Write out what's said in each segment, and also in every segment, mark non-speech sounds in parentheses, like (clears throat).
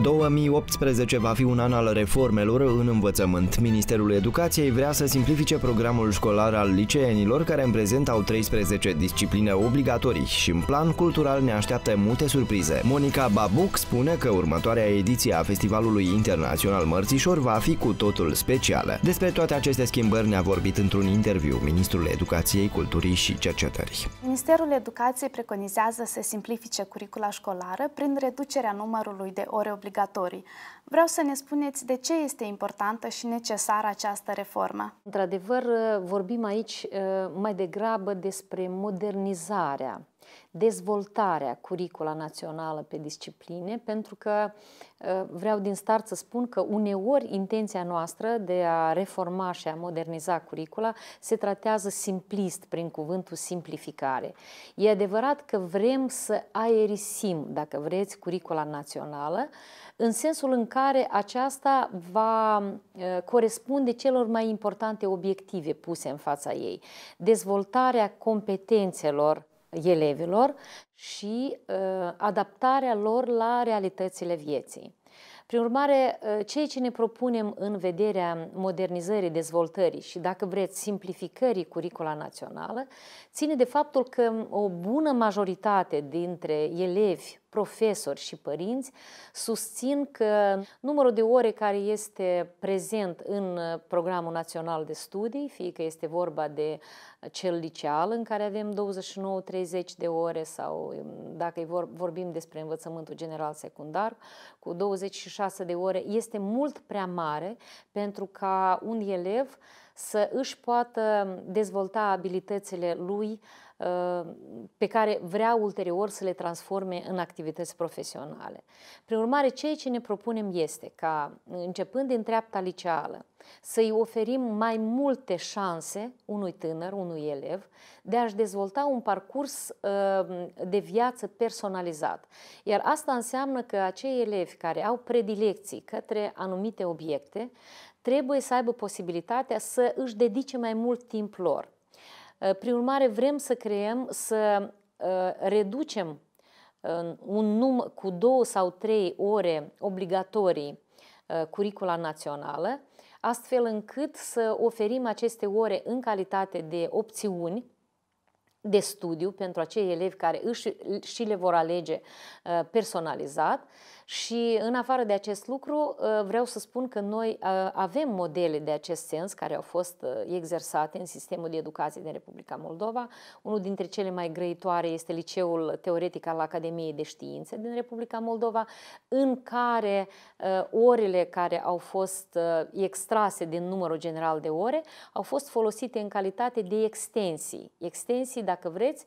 2018 va fi un an al reformelor în învățământ. Ministerul Educației vrea să simplifice programul școlar al liceenilor, care în prezent au 13 discipline obligatorii și în plan cultural ne așteaptă multe surprize. Monica Babuc spune că următoarea ediție a Festivalului Internațional Mărțișor va fi cu totul specială. Despre toate aceste schimbări ne-a vorbit într-un interviu Ministrul Educației, Culturii și Cercetării. Ministerul Educației preconizează să simplifice curicula școlară prin reducerea numărului de ore obligatorii. Vreau să ne spuneți de ce este importantă și necesară această reformă. Într-adevăr, vorbim aici uh, mai degrabă despre modernizarea dezvoltarea curicula națională pe discipline, pentru că Eh, vreau din start să spun că uneori intenția noastră de a reforma și a moderniza curicula se tratează simplist prin cuvântul simplificare. E adevărat că vrem să aerisim, dacă vreți, curicula națională, în sensul în care aceasta va eh, corespunde celor mai importante obiective puse în fața ei. Dezvoltarea competențelor elevilor și ă, adaptarea lor la realitățile vieții. Prin urmare, ă, ceea ce ne propunem în vederea modernizării, dezvoltării și, dacă vreți, simplificării curicula națională, ține de faptul că o bună majoritate dintre elevi profesori și părinți susțin că numărul de ore care este prezent în programul național de studii, fie că este vorba de cel liceal în care avem 29-30 de ore sau dacă vorbim despre învățământul general secundar cu 26 de ore, este mult prea mare pentru ca un elev să își poată dezvolta abilitățile lui uh, pe care vrea ulterior să le transforme în activități profesionale. Prin urmare, ceea ce ne propunem este ca, începând din treapta liceală, să-i oferim mai multe șanse unui tânăr, unui elev, de a-și dezvolta un parcurs uh, de viață personalizat. Iar asta înseamnă că acei elevi care au predilecții către anumite obiecte, trebuie să aibă posibilitatea să își dedice mai mult timp lor. Uh, prin urmare, vrem să creăm, să uh, reducem uh, un num cu două sau trei ore obligatorii curicula națională, astfel încât să oferim aceste ore în calitate de opțiuni de studiu pentru acei elevi care își, și le vor alege personalizat și în afară de acest lucru, uh, vreau să spun că noi uh, avem modele de acest sens care au fost uh, exersate în sistemul de educație din Republica Moldova. Unul dintre cele mai grăitoare este liceul teoretic al Academiei de Științe din Republica Moldova, în care orele care au fost extrase din numărul general de ore au fost folosite în calitate de extensii. Extensii, dacă vreți,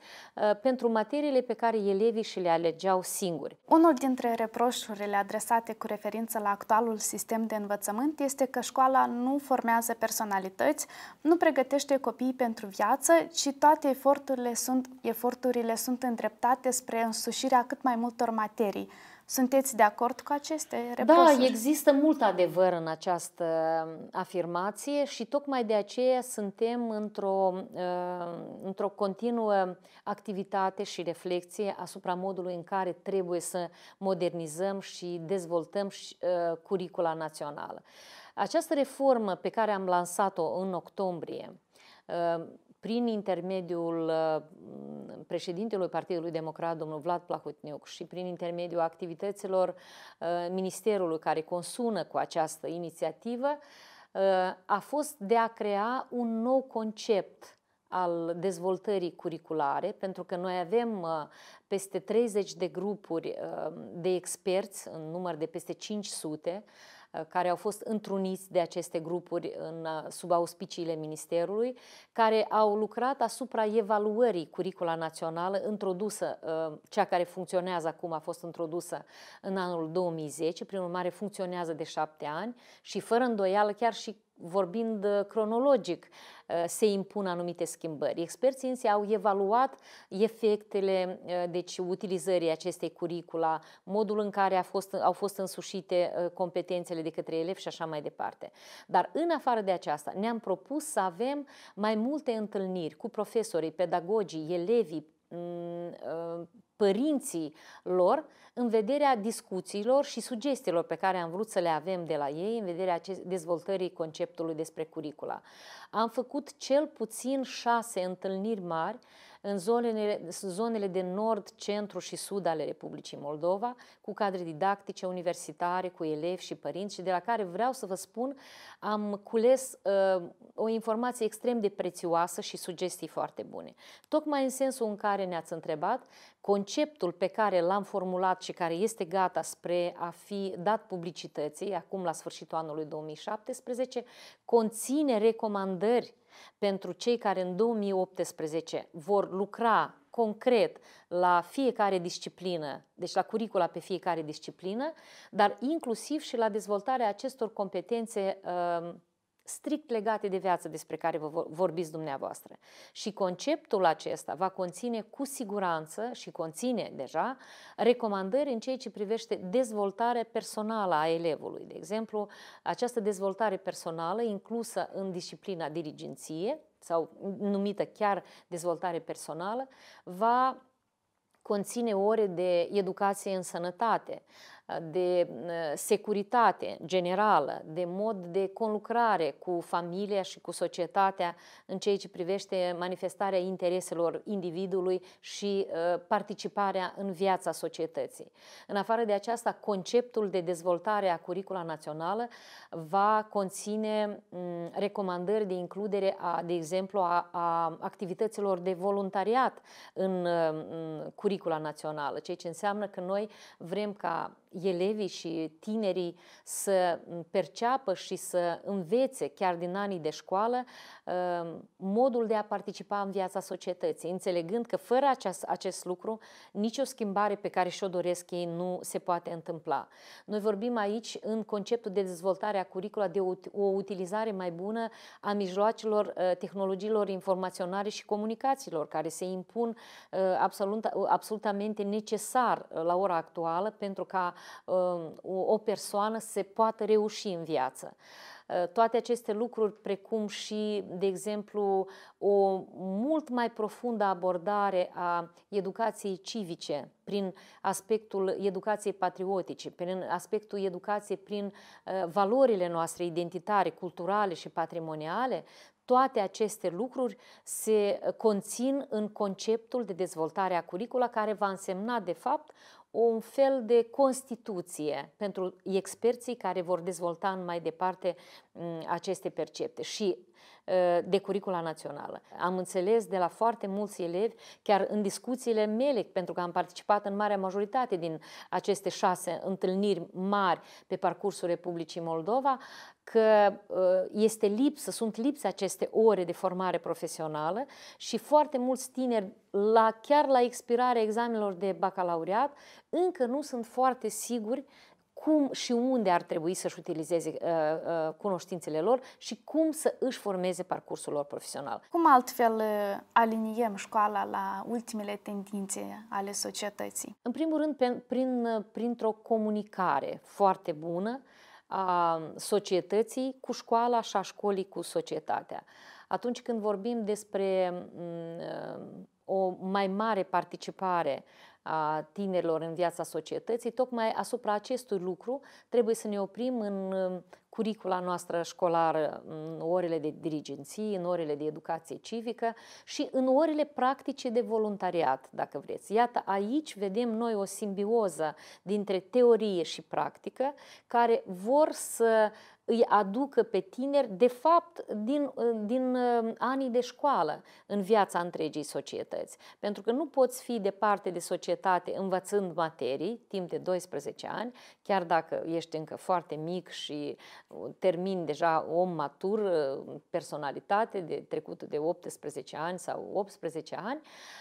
pentru materiile pe care elevii și le alegeau singuri. Unul dintre reproșuri reproșurile adresate cu referință la actualul sistem de învățământ este că școala nu formează personalități, nu pregătește copiii pentru viață, ci toate eforturile sunt, eforturile sunt îndreptate spre însușirea cât mai multor materii sunteți de acord cu aceste reprosuri? Da, există mult adevăr în această um, afirmație și tocmai de aceea suntem într-o, um, într-o continuă activitate și reflexie asupra modului în care trebuie să modernizăm și dezvoltăm uh, curicula națională. Această reformă pe care am lansat-o în octombrie um, prin intermediul uh, președintelui Partidului Democrat, domnul Vlad Plahotniuc, și prin intermediul activităților uh, ministerului care consună cu această inițiativă, uh, a fost de a crea un nou concept al dezvoltării curriculare, pentru că noi avem uh, peste 30 de grupuri uh, de experți, în număr de peste 500, uh, care au fost întruniți de aceste grupuri în, sub auspiciile Ministerului, care au lucrat asupra evaluării curicula națională introdusă, cea care funcționează acum a fost introdusă în anul 2010, prin urmare funcționează de șapte ani și fără îndoială chiar și vorbind uh, cronologic, uh, se impun anumite schimbări. Experții însă au evaluat efectele uh, deci, utilizării acestei curicula, modul în care a fost, au fost însușite competențele de către elevi și așa mai departe. Dar în afară de aceasta ne-am propus să avem mai multe întâlniri cu profesorii, pedagogii, elevii, părinții lor în vederea discuțiilor și sugestiilor pe care am vrut să le avem de la ei, în vederea dezvoltării conceptului despre curicula. Am făcut cel puțin șase întâlniri mari în zonele, zonele de nord, centru și sud ale Republicii Moldova, cu cadre didactice, universitare, cu elevi și părinți și de la care vreau să vă spun, am cules uh, o informație extrem de prețioasă și sugestii foarte bune. Tocmai în sensul în care ne-ați întrebat, conceptul pe care l-am formulat și care este gata spre a fi dat publicității, acum la sfârșitul anului 2017, conține recomandări pentru cei care în 2018 vor lucra concret la fiecare disciplină, deci la curicula pe fiecare disciplină, dar inclusiv și la dezvoltarea acestor competențe uh, strict legate de viață despre care vă vorbiți dumneavoastră. Și conceptul acesta va conține cu siguranță și conține deja recomandări în ceea ce privește dezvoltarea personală a elevului. De exemplu, această dezvoltare personală inclusă în disciplina dirigenție sau numită chiar dezvoltare personală, va conține ore de educație în sănătate, de uh, securitate generală, de mod de conlucrare cu familia și cu societatea în ceea ce privește manifestarea intereselor individului și uh, participarea în viața societății. În afară de aceasta, conceptul de dezvoltare a curicula națională va conține mm, recomandări de includere, a, de exemplu, a, a activităților de voluntariat în, în mm, curicula națională, ceea ce înseamnă că noi vrem ca elevii și tinerii să perceapă și să învețe chiar din anii de școală uh, modul de a participa în viața societății, înțelegând că fără acest, acest lucru nicio schimbare pe care și-o doresc ei nu se poate întâmpla. Noi vorbim aici în conceptul de dezvoltare a curicula de o, utilizare mai bună a mijloacelor uh, tehnologiilor informaționare și comunicațiilor care se impun uh, absolut, absolutamente necesar la ora actuală pentru ca Um, o persoană se poată reuși în viață. Uh, toate aceste lucruri, precum și, de exemplu, o mult mai profundă abordare a educației civice prin aspectul educației patriotice, prin aspectul educației prin uh, valorile noastre identitare, culturale și patrimoniale, toate aceste lucruri se conțin în conceptul de dezvoltare a curicula, care va însemna, de fapt, un fel de constituție pentru experții care vor dezvolta în mai departe mm, aceste percepte. Și Uh, de curicula națională. Am înțeles de la foarte mulți elevi, chiar în discuțiile mele, pentru că am participat în marea majoritate din aceste șase întâlniri mari pe parcursul Republicii Moldova, că uh, este lipsă, sunt lipse aceste ore de formare profesională și foarte mulți tineri, la, chiar la expirarea examenelor de bacalaureat, încă nu sunt foarte siguri cum și unde ar trebui să-și utilizeze uh, uh, cunoștințele lor și cum să își formeze parcursul lor profesional. Cum altfel uh, aliniem școala la ultimele tendințe ale societății? În primul rând, prin, prin, uh, printr-o comunicare foarte bună a societății cu școala și a școlii cu societatea. Atunci când vorbim despre um, o mai mare participare a tinerilor în viața societății, tocmai asupra acestui lucru trebuie să ne oprim în um, curicula noastră școlară, în orele de dirigenții, în orele de educație civică și în orele practice de voluntariat, dacă vreți. Iată, aici vedem noi o simbioză dintre teorie și practică, care vor să uh, îi aducă pe tineri, de fapt, din, din uh, anii de școală în viața întregii societăți. Pentru că nu poți fi departe de societate învățând materii timp de 12 ani, chiar dacă ești încă foarte mic și uh, termin deja om matur, uh, personalitate de trecută de 18 ani sau 18 ani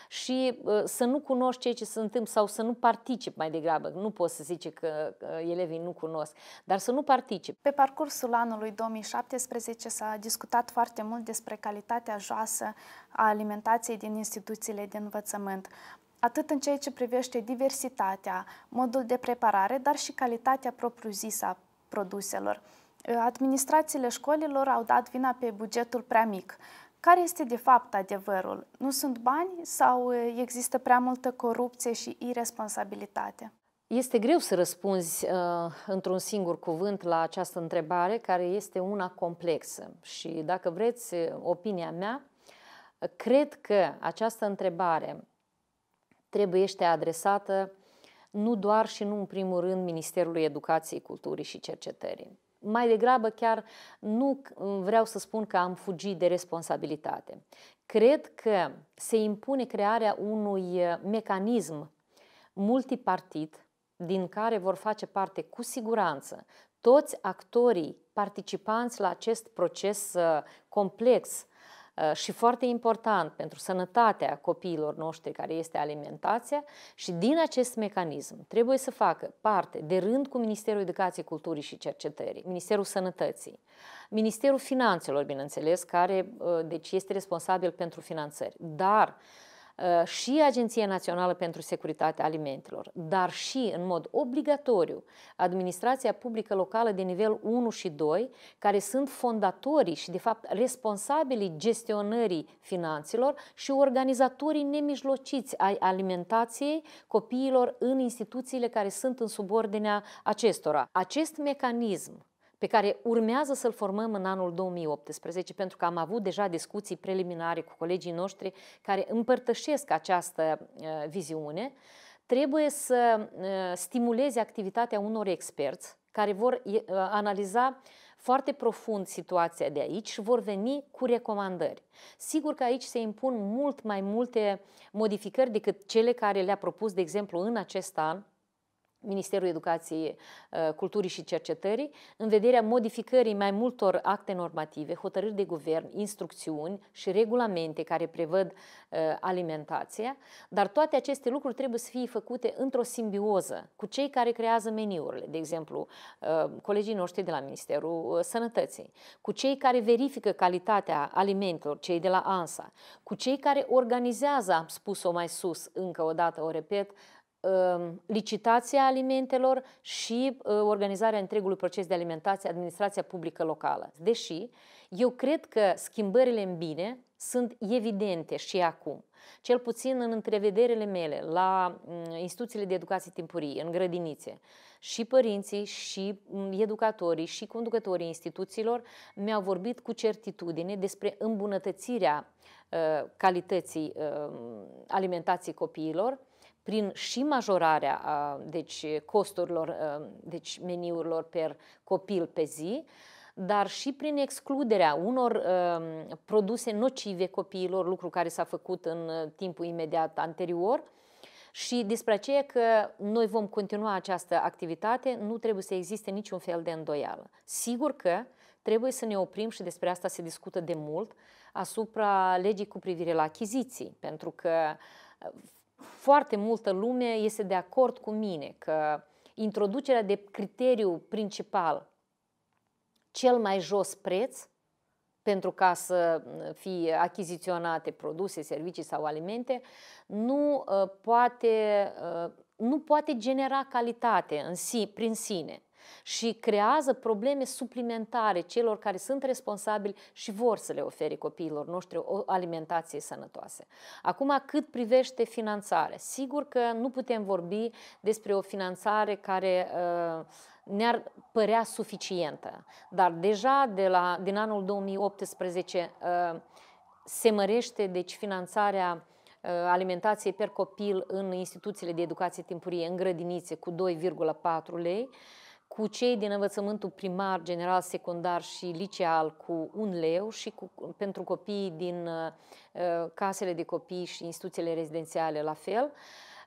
și să nu cunoști ceea ce se întâmplă sau să nu participi mai degrabă. Nu poți să zici că elevii nu cunosc, dar să nu participi. Pe parcurs cursul anului 2017 s-a discutat foarte mult despre calitatea joasă a alimentației din instituțiile de învățământ, atât în ceea ce privește diversitatea, modul de preparare, dar și calitatea propriu-zisă a produselor. Administrațiile școlilor au dat vina pe bugetul prea mic. Care este de fapt adevărul? Nu sunt bani sau există prea multă corupție și irresponsabilitate? Este greu să răspunzi uh, într-un singur cuvânt la această întrebare, care este una complexă. Și dacă vreți uh, opinia mea, cred că această întrebare trebuie adresată nu doar și nu în primul rând Ministerului Educației, Culturii și Cercetării. Mai degrabă chiar nu uh, vreau să spun că am fugit de responsabilitate. Cred că se impune crearea unui uh, mecanism multipartit din care vor face parte cu siguranță toți actorii participanți la acest proces uh, complex uh, și foarte important pentru sănătatea copiilor noștri care este alimentația și din acest mecanism trebuie să facă parte de rând cu Ministerul Educației, Culturii și Cercetării, Ministerul Sănătății, Ministerul Finanțelor, bineînțeles, care uh, deci este responsabil pentru finanțări, dar uh, Uh, și Agenția Națională pentru Securitatea Alimentelor, dar și în mod obligatoriu administrația publică locală de nivel 1 și 2, care sunt fondatorii și de fapt responsabilii gestionării finanțelor și organizatorii nemijlociți ai alimentației copiilor în instituțiile care sunt în subordinea acestora. Acest mecanism pe care urmează să-l formăm în anul 2018, pentru că am avut deja discuții preliminare cu colegii noștri care împărtășesc această uh, viziune, trebuie să uh, stimuleze activitatea unor experți care vor uh, analiza foarte profund situația de aici și vor veni cu recomandări. Sigur că aici se impun mult mai multe modificări decât cele care le-a propus, de exemplu, în acest an Ministerul Educației, ă, Culturii și Cercetării, în vederea modificării mai multor acte normative, hotărâri de guvern, instrucțiuni și regulamente care prevăd ă, alimentația, dar toate aceste lucruri trebuie să fie făcute într-o simbioză cu cei care creează meniurile, de exemplu, ă, colegii noștri de la Ministerul Sănătății, cu cei care verifică calitatea alimentelor, cei de la ANSA, cu cei care organizează, am spus-o mai sus, încă o dată o repet, Um, licitația alimentelor și uh, organizarea întregului proces de alimentație, administrația publică locală. Deși eu cred că schimbările în bine sunt evidente și acum. Cel puțin în întrevederile mele la mm, instituțiile de educație timpurie, în grădinițe, și părinții, și mm, educatorii, și conducătorii instituțiilor mi-au vorbit cu certitudine despre îmbunătățirea uh, calității uh, alimentației copiilor prin și majorarea a, deci, costurilor, a, deci meniurilor per copil pe zi, dar și prin excluderea unor produse nocive copiilor, lucru care s-a făcut în timpul imediat anterior. Și despre aceea că noi vom continua această activitate, nu trebuie să existe niciun fel de îndoială. Sigur că trebuie să ne oprim și despre asta se discută de mult asupra legii cu privire la achiziții, pentru că foarte multă lume este de acord cu mine că introducerea de criteriu principal, cel mai jos preț, pentru ca să uh, fie achiziționate produse, servicii sau alimente, nu uh, poate, uh, nu poate genera calitate în si, prin sine și creează probleme suplimentare celor care sunt responsabili și vor să le ofere copiilor noștri o alimentație sănătoasă. Acum, cât privește finanțarea, sigur că nu putem vorbi despre o finanțare care uh, ne-ar părea suficientă, dar deja de la, din anul 2018 uh, se mărește deci finanțarea uh, alimentației per copil în instituțiile de educație timpurie, în grădinițe, cu 2,4 lei, cu cei din învățământul primar, general, secundar și liceal cu un leu și cu, pentru copiii din uh, uh, casele de copii și instituțiile rezidențiale la fel.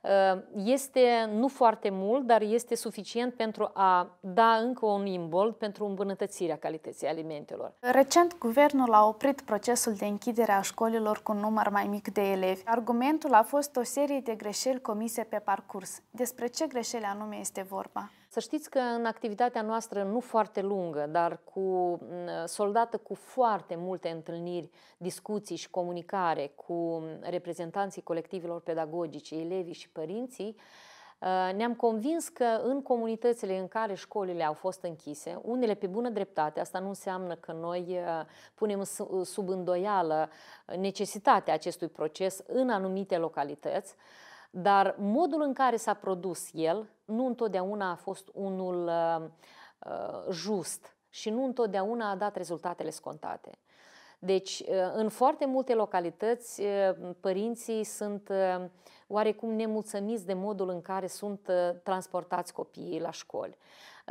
Uh, este nu foarte mult, dar este suficient pentru a da încă un imbold pentru îmbunătățirea calității alimentelor. Recent, guvernul a oprit procesul de închidere a școlilor cu un număr mai mic de elevi. Argumentul a fost o serie de greșeli comise pe parcurs. Despre ce greșeli anume este vorba? Să știți că în activitatea noastră nu foarte lungă, dar cu, mm, soldată cu foarte multe întâlniri, discuții și comunicare cu mm, reprezentanții colectivelor pedagogice, elevii și părinții, uh, ne-am convins că în comunitățile în care școlile au fost închise, unele pe bună dreptate, asta nu înseamnă că noi uh, punem uh, sub îndoială necesitatea acestui proces în anumite localități, dar modul în care s-a produs el nu întotdeauna a fost unul uh, uh just și nu întotdeauna a dat rezultatele scontate. Deci, uh, în foarte multe localități, uh, părinții sunt oarecum nemulțumiți de modul în care sunt transportați copiii la școli.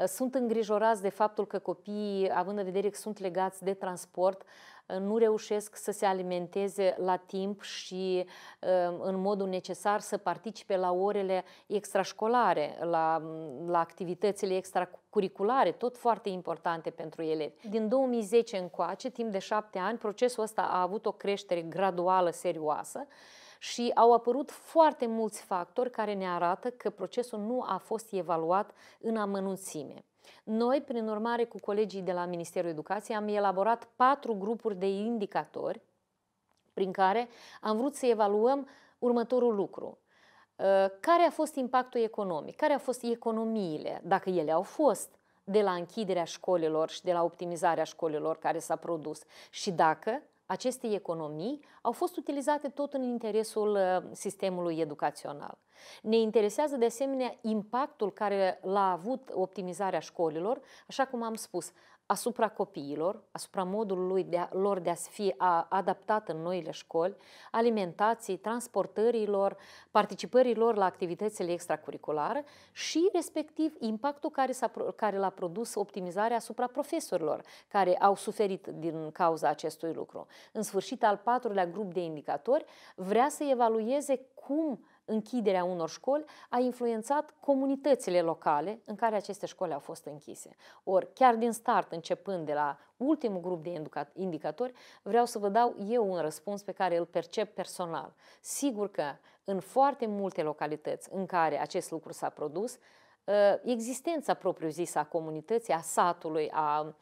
Sunt îngrijorați de faptul că copiii, având în vedere că sunt legați de transport, Uh, nu reușesc să se alimenteze la timp și uh, în modul necesar să participe la orele extrașcolare, la, mm, la activitățile extracurriculare, tot foarte importante pentru ele. Din 2010 încoace, timp de șapte ani, procesul ăsta a avut o creștere graduală, serioasă, și au apărut foarte mulți factori care ne arată că procesul nu a fost evaluat în amănunțime. Noi, prin urmare, cu colegii de la Ministerul Educației, am elaborat patru grupuri de indicatori prin care am vrut să evaluăm următorul lucru. Uh, care a fost impactul economic? Care au fost economiile, dacă ele au fost, de la închiderea școlilor și de la optimizarea școlilor care s-a produs? Și dacă aceste economii au fost utilizate tot în interesul uh, sistemului educațional. Ne interesează de asemenea impactul care l-a avut optimizarea școlilor, așa cum am spus, asupra copiilor, asupra modului de a, lor de a fi a, adaptat în noile școli, alimentații, transportărilor, lor la activitățile extracurriculare și, respectiv, impactul care, s-a, care l-a produs optimizarea asupra profesorilor care au suferit din cauza acestui lucru. În sfârșit, al patrulea grup de indicatori vrea să evalueze cum închiderea unor școli a influențat comunitățile locale în care aceste școli au fost închise. Ori, chiar din start, începând de la ultimul grup de indicatori, vreau să vă dau eu un răspuns pe care îl percep personal. Sigur că în foarte multe localități în care acest lucru s-a produs, Ă, existența propriu-zisă a comunității, a satului, a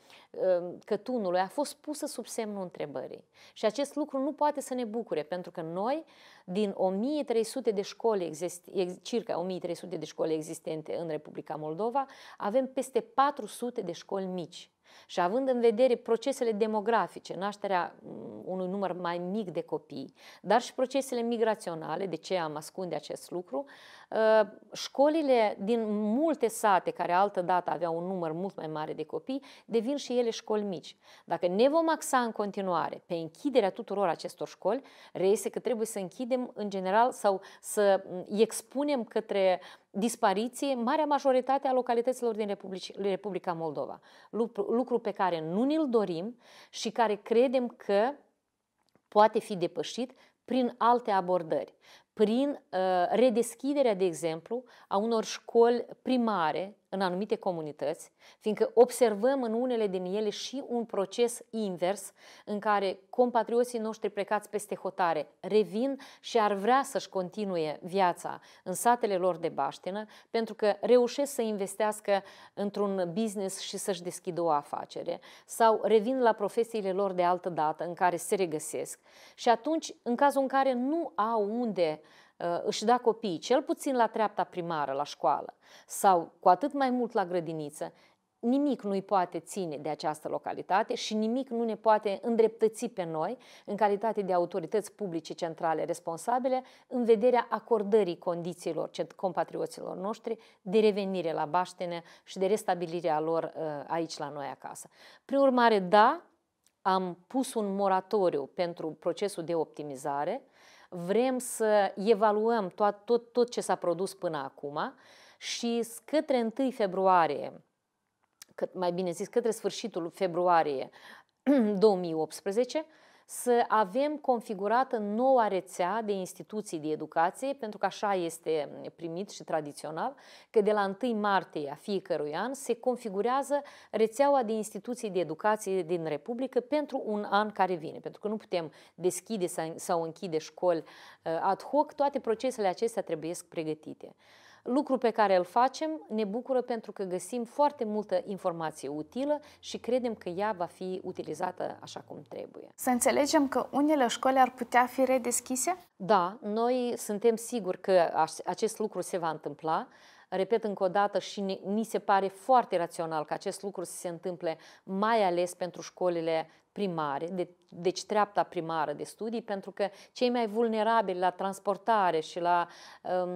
ă, cătunului a fost pusă sub semnul întrebării. Și acest lucru nu poate să ne bucure, pentru că noi, din 1300 de școli, exist, circa 1300 de școli existente în Republica Moldova, avem peste 400 de școli mici. Și având în vedere procesele demografice, nașterea mm, unui număr mai mic de copii, dar și procesele migraționale, de ce am ascunde acest lucru, uh, școlile din multe sate care altădată aveau un număr mult mai mare de copii, devin și ele școli mici. Dacă ne vom axa în continuare pe închiderea tuturor acestor școli, reiese că trebuie să închidem în general sau să mm, expunem către uh, dispariție marea majoritate a localităților din Republica Moldova. Lucru, lucru pe care nu ne-l dorim și care credem că poate fi depășit prin alte abordări, prin uh, redeschiderea, de exemplu, a unor școli primare în anumite comunități, fiindcă observăm în unele din ele și un proces invers în care compatrioții noștri plecați peste hotare revin și ar vrea să-și continue viața în satele lor de baștină pentru că reușesc să investească într-un business și să-și deschidă o afacere sau revin la profesiile lor de altă dată în care se regăsesc și atunci, în cazul în care nu au unde Uh, își da copiii cel puțin la treapta primară, la școală, sau cu atât mai mult la grădiniță, nimic nu-i poate ține de această localitate și nimic nu ne poate îndreptăți pe noi, în calitate de autorități publice centrale responsabile, în vederea acordării condițiilor compatrioților noștri de revenire la baștene și de restabilirea lor uh, aici la noi acasă. Prin urmare, da, am pus un moratoriu pentru procesul de optimizare, vrem să evaluăm tot, tot, tot ce s-a produs până acum și către 1 februarie, mai bine zis, către sfârșitul februarie 2018, (clears throat) să avem configurată noua rețea de instituții de educație, pentru că așa este primit și tradițional, că de la 1 martie a fiecărui an se configurează rețeaua de instituții de educație din Republică pentru un an care vine, pentru că nu putem deschide sau închide școli uh, ad hoc, toate procesele acestea trebuie pregătite. Lucru pe care îl facem ne bucură pentru că găsim foarte multă informație utilă și credem că ea va fi utilizată așa cum trebuie. Să înțelegem că unele școli ar putea fi redeschise? Da, noi suntem siguri că acest lucru se va întâmpla repet încă o dată și ni, ni se pare foarte rațional că acest lucru să se întâmple mai ales pentru școlile primare, de, deci treapta primară de studii, pentru că cei mai vulnerabili la transportare și la um,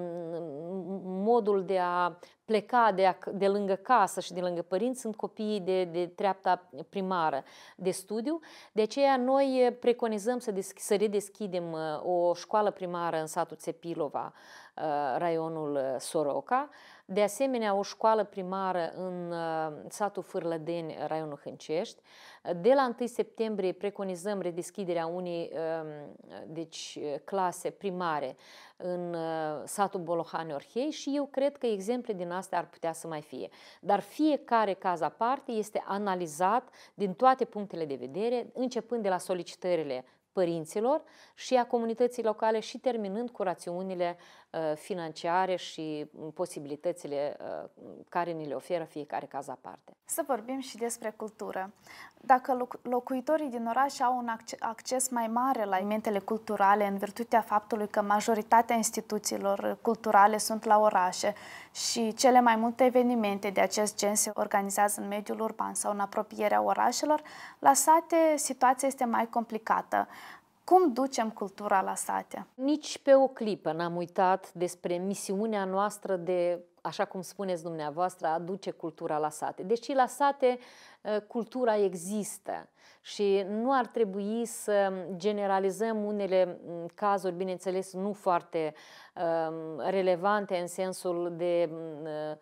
modul de a pleca de, a, de lângă casă și de lângă părinți sunt copiii de, de treapta primară de studiu. De aceea noi preconizăm să, desch- să redeschidem uh, o școală primară în satul Țepilova, uh, Uh, raionul uh, Soroca, de asemenea o școală primară în uh, satul Fârlădeni, raionul Hâncești. De la 1 septembrie preconizăm redeschiderea unei um, deci, clase primare în satul Bolohani Orhei și eu cred că exemple din astea ar putea să mai fie. Dar fiecare caz aparte este analizat din toate punctele de vedere, începând de la solicitările părinților și a comunității locale și terminând cu rațiunile Uh, financiare și mm, posibilitățile uh, care ni le oferă fiecare caz aparte. Să vorbim și despre cultură. Dacă locuitorii din oraș au un acces mai mare la elementele culturale în virtutea faptului că majoritatea instituțiilor culturale sunt la orașe și cele mai multe evenimente de acest gen se organizează în mediul urban sau în apropierea orașelor, la sate situația este mai complicată. Cum ducem cultura la sate? Nici pe o clipă n-am uitat despre misiunea noastră de, așa cum spuneți dumneavoastră, a aduce cultura la sate. Deși la sate ă, cultura există și nu ar trebui să generalizăm unele cazuri, bineînțeles, nu foarte ă, relevante în sensul de ă,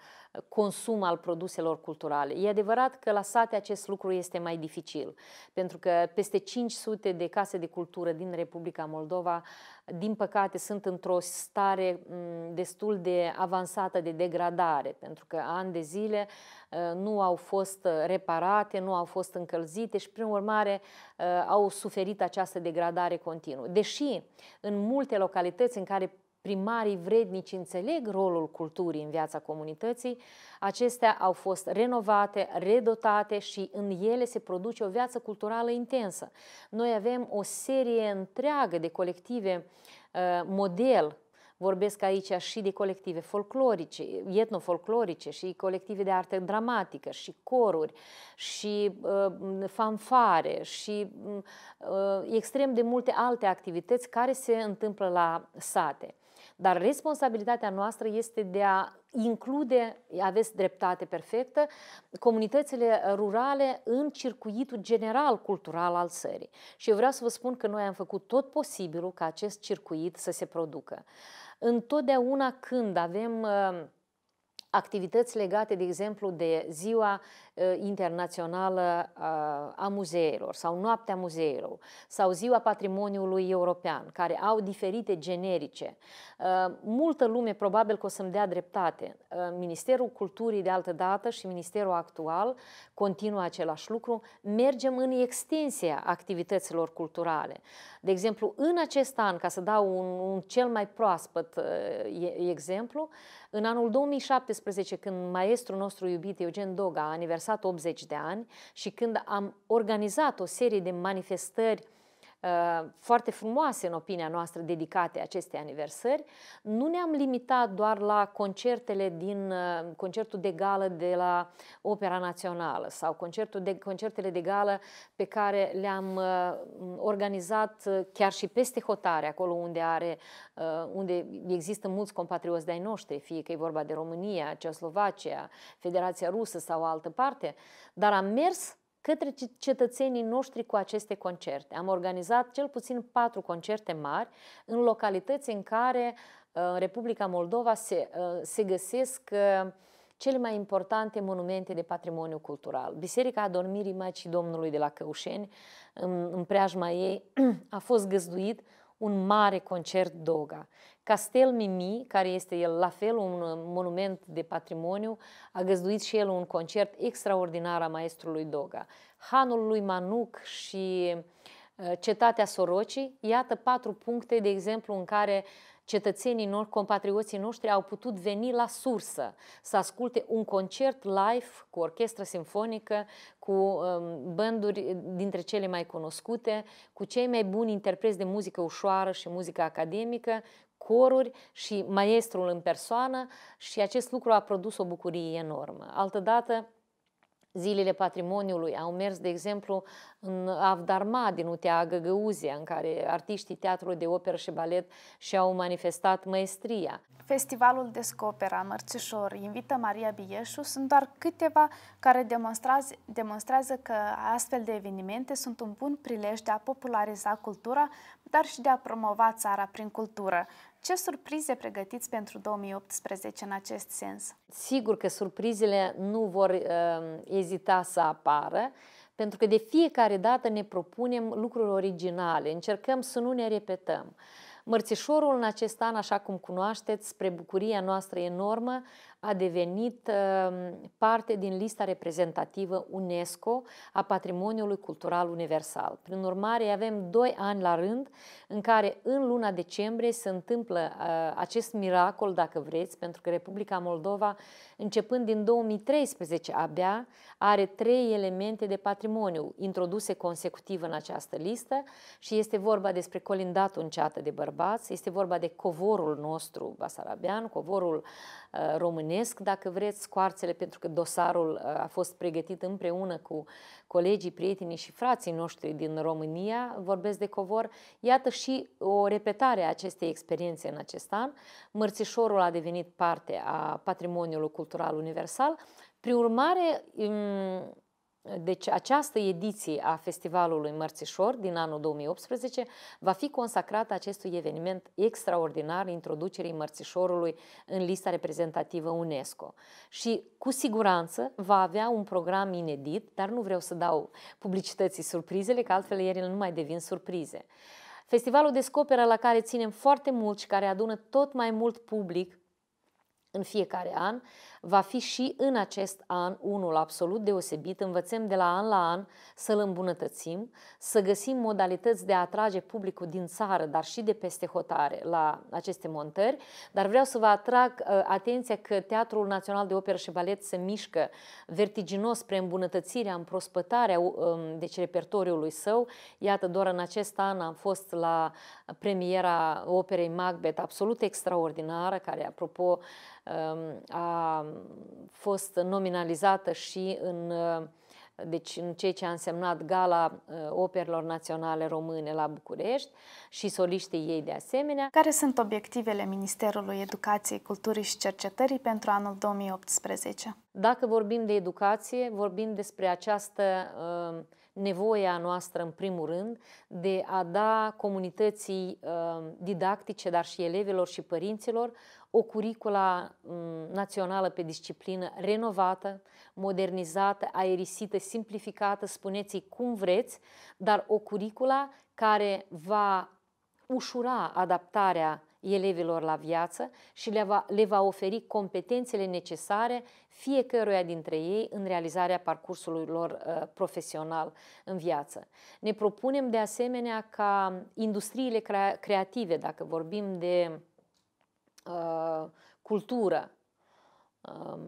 consum al produselor culturale. E adevărat că la sate acest lucru este mai dificil, pentru că peste 500 de case de cultură din Republica Moldova, din păcate, sunt într-o stare mm, destul de avansată de degradare, pentru că ani de zile uh, nu au fost uh, reparate, nu au fost încălzite și, prin urmare, uh, au suferit această degradare continuă. Deși, în multe localități în care primarii vrednici înțeleg rolul culturii în viața comunității, acestea au fost renovate, redotate și în ele se produce o viață culturală intensă. Noi avem o serie întreagă de colective uh, model Vorbesc aici și de colective folclorice, etnofolclorice și colective de artă dramatică și coruri și uh, fanfare și uh, extrem de multe alte activități care se întâmplă la sate. Dar responsabilitatea noastră este de a include, aveți dreptate perfectă, comunitățile rurale în circuitul general cultural al țării. Și eu vreau să vă spun că noi am făcut tot posibilul ca acest circuit să se producă. Întotdeauna când avem uh, activități legate, de exemplu, de ziua Ă, internațională a muzeelor sau Noaptea Muzeelor sau Ziua Patrimoniului European, care au diferite generice. Ă, multă lume probabil că o să-mi dea dreptate. Ă, Ministerul Culturii de altă dată și Ministerul actual continuă același lucru. Mergem în extensia activităților culturale. De exemplu, în acest an, ca să dau un, un cel mai proaspăt exemplu, în anul 2017, când maestrul nostru iubit Eugen Doga a aniversat aniversat 80 de ani și când am organizat o serie de manifestări Uh, foarte frumoase, în opinia noastră, dedicate acestei aniversări. Nu ne-am limitat doar la concertele din uh, concertul de gală de la Opera Națională sau concertul de, concertele de gală pe care le-am uh, organizat chiar și peste hotare, acolo unde, are, unde există mulți compatrioți de-ai noștri, fie că e vorba de România, Ceoslovacia, Federația Rusă sau altă parte, dar am mers către cetățenii noștri cu aceste concerte. Am organizat cel puțin patru concerte mari în localități în care uh, în Republica Moldova se, uh, se găsesc uh, cele mai importante monumente de patrimoniu cultural. Biserica Adormirii Maicii Domnului de la Căușeni, în, în preajma ei, (clears throat) a fost găzduit un mare concert Doga. Castel Mimi, care este el la fel un uh, monument de patrimoniu, a găzduit și el un concert extraordinar a maestrului Doga. Hanul lui Manuc și uh, Cetatea Sorocii, iată patru puncte, de exemplu, în care uh, cetățenii noștri, compatrioții noștri au putut veni la sursă să asculte un concert live cu orchestră simfonică, cu um, bânduri dintre cele mai cunoscute, cu cei mai buni interpreți de muzică ușoară și muzică academică, coruri și maestrul în persoană și acest lucru a produs o bucurie enormă. Altădată, zilele patrimoniului. Au mers, de exemplu, în Avdarma din Utea Găgăuzia, în care artiștii teatrului de operă și balet și-au manifestat maestria. Festivalul Descopera Mărțișor invită Maria Bieșu sunt doar câteva care demonstrează, demonstrează că astfel de evenimente sunt un bun prilej de a populariza cultura, dar și de a promova țara prin cultură. Ce surprize pregătiți pentru 2018 în acest sens? Sigur că surprizele nu vor uh, ezita să apară, pentru că de fiecare dată ne propunem lucruri originale, încercăm să nu ne repetăm. Mărțișorul în acest an, așa cum cunoașteți, spre bucuria noastră enormă, a devenit ehm, parte din lista reprezentativă UNESCO a patrimoniului cultural universal. Prin urmare, avem doi ani la rând în care în luna decembrie se întâmplă eh, acest miracol, dacă vreți, pentru că Republica Moldova, începând din 2013 abia, are trei elemente de patrimoniu introduse consecutiv în această listă și este vorba despre colindatul în ceată de bărbați, este vorba de covorul nostru basarabian, covorul eh, românesc, pornesc, dacă vreți, scoarțele, pentru că dosarul uh, a fost pregătit împreună cu colegii, prietenii și frații noștri din România, vorbesc de covor, iată și o repetare a acestei experiențe în acest an. Mărțișorul a devenit parte a patrimoniului cultural universal. Prin urmare, deci această ediție a Festivalului Mărțișor din anul 2018 va fi consacrată acestui eveniment extraordinar introducerii Mărțișorului în lista reprezentativă UNESCO. Și cu siguranță va avea un program inedit, dar nu vreau să dau publicității surprizele, că altfel ieri nu mai devin surprize. Festivalul Descoperă, la care ținem foarte mult și care adună tot mai mult public în fiecare an, va fi și în acest an unul absolut deosebit. Învățăm de la an la an să-l îmbunătățim, să găsim modalități de a atrage publicul din țară, dar și de peste hotare la aceste montări. Dar vreau să vă atrag uh, atenția că Teatrul Național de Operă și Balet se mișcă vertiginos spre îmbunătățirea, împrospătarea uh, deci repertoriului său. Iată, doar în acest an am fost la premiera operei Macbeth, absolut extraordinară, care, apropo, um, a fost nominalizată și în, uh, deci în ceea ce a însemnat Gala uh, Operelor Naționale Române la București și soliștii ei de asemenea. Care sunt obiectivele Ministerului Educației, Culturii și Cercetării pentru anul 2018? Dacă vorbim de educație, vorbim despre această uh, nevoia noastră, în primul rând, de a da comunității didactice, dar și elevilor și părinților, o curicula națională pe disciplină renovată, modernizată, aerisită, simplificată, spuneți cum vreți, dar o curicula care va ușura adaptarea elevilor la viață și le va, le va oferi competențele necesare fiecăruia dintre ei în realizarea parcursului lor uh, profesional în viață. Ne propunem de asemenea ca industriile crea creative, dacă vorbim de Uh, cultură, um,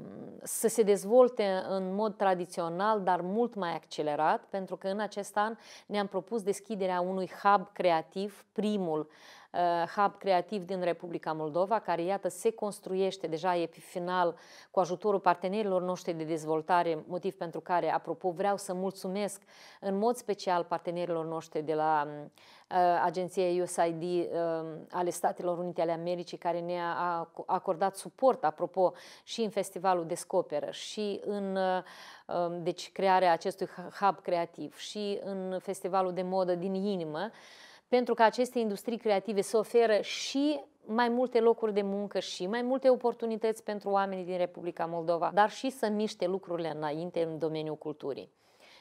să se dezvolte în mod tradițional, dar mult mai accelerat, pentru că în acest an ne-am propus deschiderea unui hub creativ, primul Uh, hub creativ din Republica Moldova, care, iată, se construiește, deja e pe final, cu ajutorul partenerilor noștri de dezvoltare, motiv pentru care, apropo, vreau să mulțumesc în mod special partenerilor noștri de la uh, agenția USAID uh, ale Statelor Unite ale Americii, care ne-a acordat suport, apropo, și în festivalul Descoperă, și în um, deci, crearea acestui hub creativ, și în festivalul de modă din inimă, pentru ca aceste industrii creative să oferă și mai multe locuri de muncă și mai multe oportunități pentru oamenii din Republica Moldova, dar și să miște lucrurile înainte în domeniul culturii.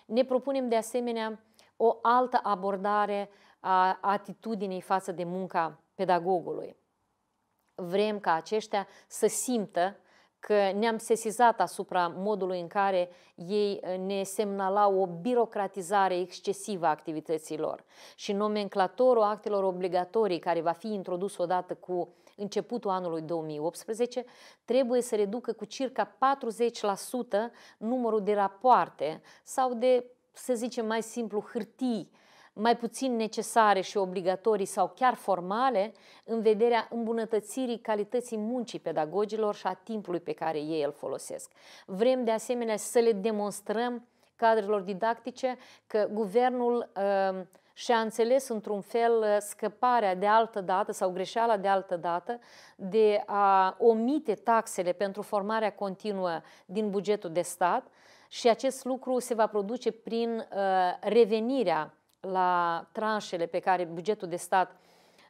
Ne propunem de asemenea o altă abordare a atitudinii față de munca pedagogului. Vrem ca aceștia să simtă că ne-am sesizat asupra modului în care ei uh, ne semnalau o birocratizare excesivă a activităților și nomenclatorul actelor obligatorii care va fi introdus odată cu începutul anului 2018 trebuie să reducă cu circa 40% numărul de rapoarte sau de, să zicem mai simplu, hârtii mai puțin necesare și obligatorii sau chiar formale în vederea îmbunătățirii calității muncii pedagogilor și a timpului pe care ei îl folosesc. Vrem de asemenea să le demonstrăm cadrelor didactice că guvernul uh, și a înțeles într-un fel uh, scăparea de altă dată sau greșeala de altă dată de a omite taxele pentru formarea continuă din bugetul de stat și acest lucru se va produce prin uh, revenirea la tranșele pe care bugetul de stat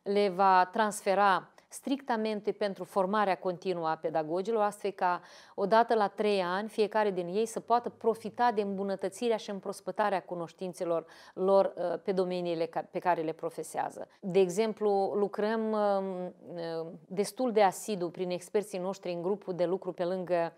le va transfera strictamente pentru formarea continuă a pedagogilor, astfel ca odată la trei ani fiecare din ei să poată profita de îmbunătățirea și împrospătarea cunoștințelor lor uh, pe domeniile pe care le profesează. De exemplu, lucrăm um, uh, destul de asidu prin experții noștri în grupul de lucru pe lângă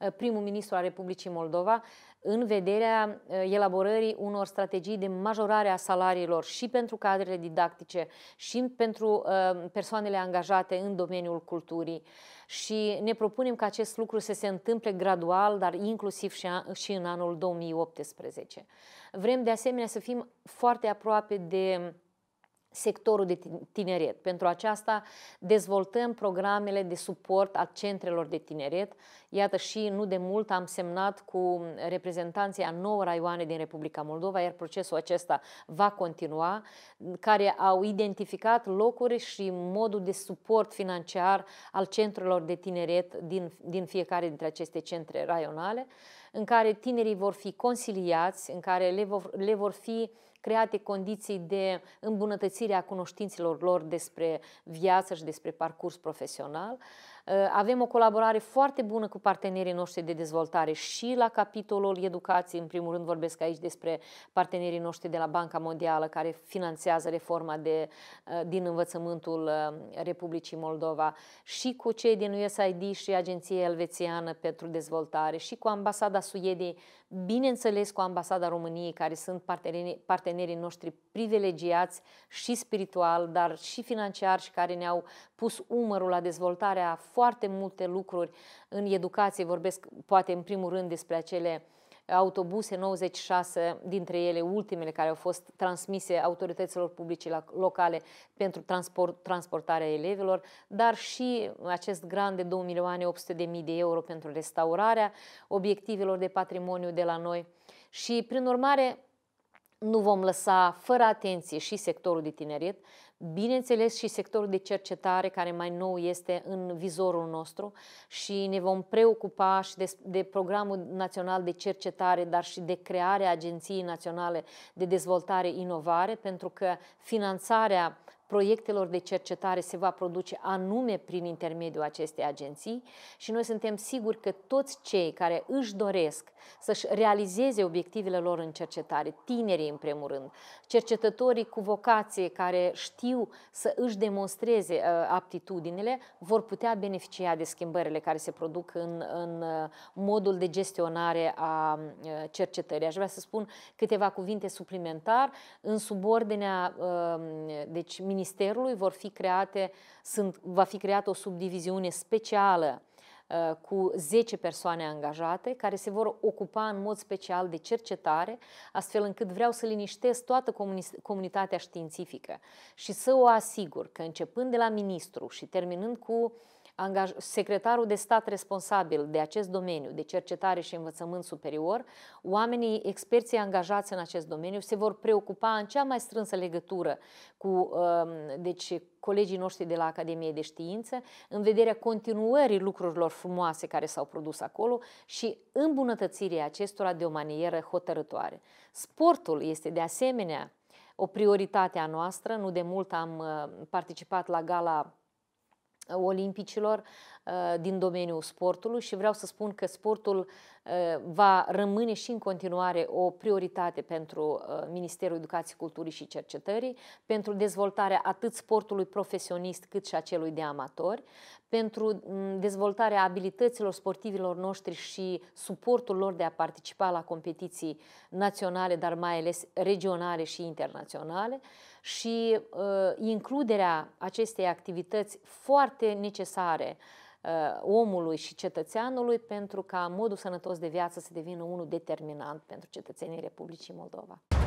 uh, primul ministru al Republicii Moldova, în vederea ă, elaborării unor strategii de majorare a salariilor și pentru cadrele didactice și pentru ă, persoanele angajate în domeniul culturii. Și ne propunem ca acest lucru să se întâmple gradual, dar inclusiv și în anul 2018. Vrem de asemenea să fim foarte aproape de sectorul de tineret. Pentru aceasta dezvoltăm programele de suport a centrelor de tineret. Iată și nu de mult am semnat cu reprezentanții a nouă raioane din Republica Moldova, iar procesul acesta va continua, care au identificat locuri și modul de suport financiar al centrelor de tineret din, din fiecare dintre aceste centre raionale, în care tinerii vor fi consiliați, în care le vor, le vor fi uh, create condiții de îmbunătățire a cunoștințelor lor despre viață și despre parcurs profesional. Uh, Uh, avem o colaborare foarte bună cu partenerii noștri de dezvoltare și la capitolul educației. În primul rând vorbesc aici despre partenerii noștri de la Banca Mondială care finanțează reforma de, uh, din învățământul uh, Republicii Moldova și cu cei din USAID și Agenția Elvețiană pentru Dezvoltare și cu Ambasada Suediei, bineînțeles cu Ambasada României, care sunt partenerii, partenerii noștri privilegiați și spiritual, dar și financiar și care ne-au pus umărul la dezvoltarea foarte multe lucruri în educație. Vorbesc poate în primul rând despre acele autobuse, 96 dintre ele, ultimele care au fost transmise autorităților publice locale pentru transport, transportarea elevilor, dar și acest grant de 2.800.000 de euro pentru restaurarea obiectivelor de patrimoniu de la noi. Și, prin urmare, nu vom lăsa fără atenție și sectorul de tineret, bineînțeles și sectorul de cercetare care mai nou este în vizorul nostru și ne vom preocupa și de, de programul național de cercetare, dar și de crearea Agenției Naționale de Dezvoltare Inovare, pentru că finanțarea proiectelor de cercetare se va produce anume prin intermediul acestei agenții și noi suntem siguri că toți cei care își doresc să-și realizeze obiectivele lor în cercetare, tinerii în primul rând, cercetătorii cu vocație care știu să își demonstreze uh, aptitudinile, vor putea beneficia de schimbările care se produc în, în uh, modul de gestionare a uh, cercetării. Aș vrea să spun câteva cuvinte suplimentar în subordinea, deci, Ministerului Ministerului vor fi create, sunt, va fi creată o subdiviziune specială uh, cu 10 persoane angajate care se vor ocupa în mod special de cercetare, astfel încât vreau să liniștesc toată comunitatea științifică și să o asigur că începând de la ministru și terminând cu uh, angaj- secretarul de stat responsabil de acest domeniu, de cercetare și învățământ superior, oamenii, experții angajați în acest domeniu se vor preocupa în cea mai strânsă legătură cu um, deci, colegii noștri de la Academie de Știință în vederea continuării lucrurilor frumoase care s-au produs acolo și îmbunătățirii acestora de o manieră hotărătoare. Sportul este de asemenea o prioritate a noastră. Nu de mult am uh, participat la gala olimpicilor Uh, din domeniul sportului și vreau să spun că sportul uh, va rămâne și în continuare o prioritate pentru uh, Ministerul Educației, Culturii și Cercetării, pentru dezvoltarea atât sportului profesionist cât și a celui de amatori, pentru mm, dezvoltarea abilităților sportivilor noștri și suportul lor de a participa la competiții naționale, dar mai ales regionale și internaționale și uh, includerea acestei activități foarte necesare uh, Uh, omului și cetățeanului pentru ca modul sănătos de viață să devină unul determinant pentru cetățenii Republicii Moldova.